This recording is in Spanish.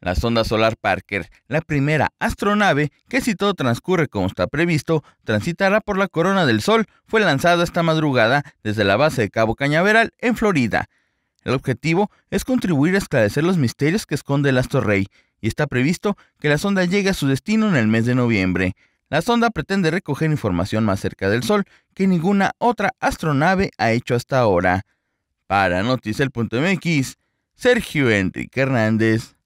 la sonda solar Parker, la primera astronave que si todo transcurre como está previsto, transitará por la corona del Sol, fue lanzada esta madrugada desde la base de Cabo Cañaveral en Florida. El objetivo es contribuir a esclarecer los misterios que esconde el astro rey, y está previsto que la sonda llegue a su destino en el mes de noviembre. La sonda pretende recoger información más cerca del Sol que ninguna otra astronave ha hecho hasta ahora. Para Noticel.mx, Sergio Enrique Hernández.